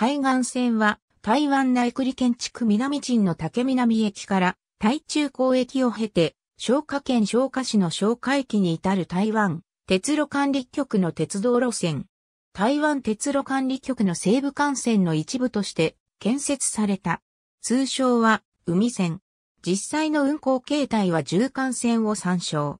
海岸線は台湾内栗建築南鎮の竹南駅から台中港駅を経て、昭和県昭和市の昭和駅に至る台湾鉄路管理局の鉄道路線。台湾鉄路管理局の西部幹線の一部として建設された。通称は海線。実際の運行形態は縦貫線を参照。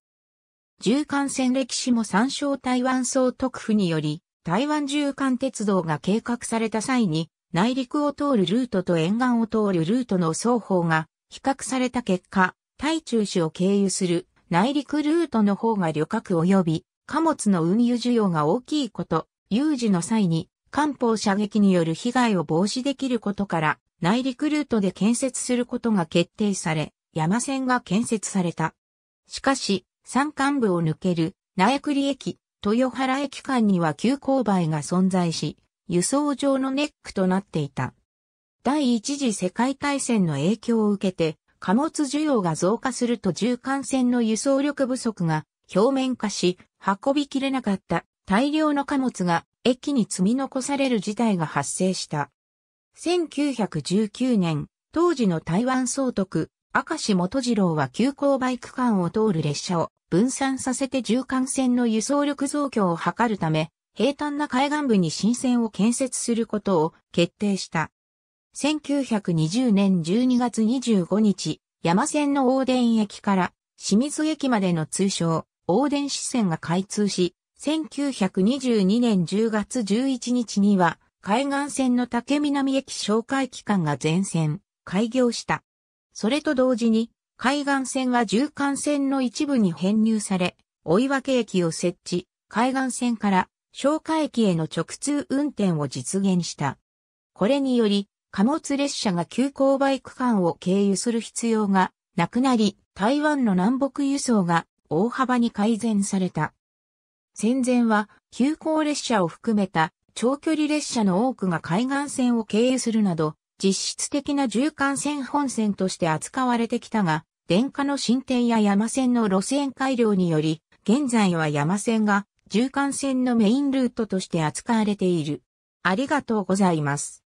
縦貫線歴史も参照台湾総督府により台湾縦貫鉄道が計画された際に、内陸を通るルートと沿岸を通るルートの双方が比較された結果、台中市を経由する内陸ルートの方が旅客及び貨物の運輸需要が大きいこと、有事の際に艦砲射撃による被害を防止できることから、内陸ルートで建設することが決定され、山線が建設された。しかし、山間部を抜ける、苗栗駅、豊原駅間には急勾配が存在し、輸送上のネックとなっていた。第一次世界大戦の影響を受けて、貨物需要が増加すると中間線の輸送力不足が表面化し、運びきれなかった大量の貨物が駅に積み残される事態が発生した。1919年、当時の台湾総督、明石元次郎は急行バイク間を通る列車を分散させて縦貫線の輸送力増強を図るため、平坦な海岸部に新線を建設することを決定した。1920年12月25日、山線の大田駅から清水駅までの通称、大田支線が開通し、1922年10月11日には、海岸線の竹南駅紹介機関が全線、開業した。それと同時に、海岸線は縦貫線の一部に編入され、追分駅を設置、海岸線から消化駅への直通運転を実現した。これにより、貨物列車が急行バイク間を経由する必要がなくなり、台湾の南北輸送が大幅に改善された。戦前は、急行列車を含めた長距離列車の多くが海岸線を経由するなど、実質的な縦貫線本線として扱われてきたが、電化の進展や山線の路線改良により、現在は山線が縦貫線のメインルートとして扱われている。ありがとうございます。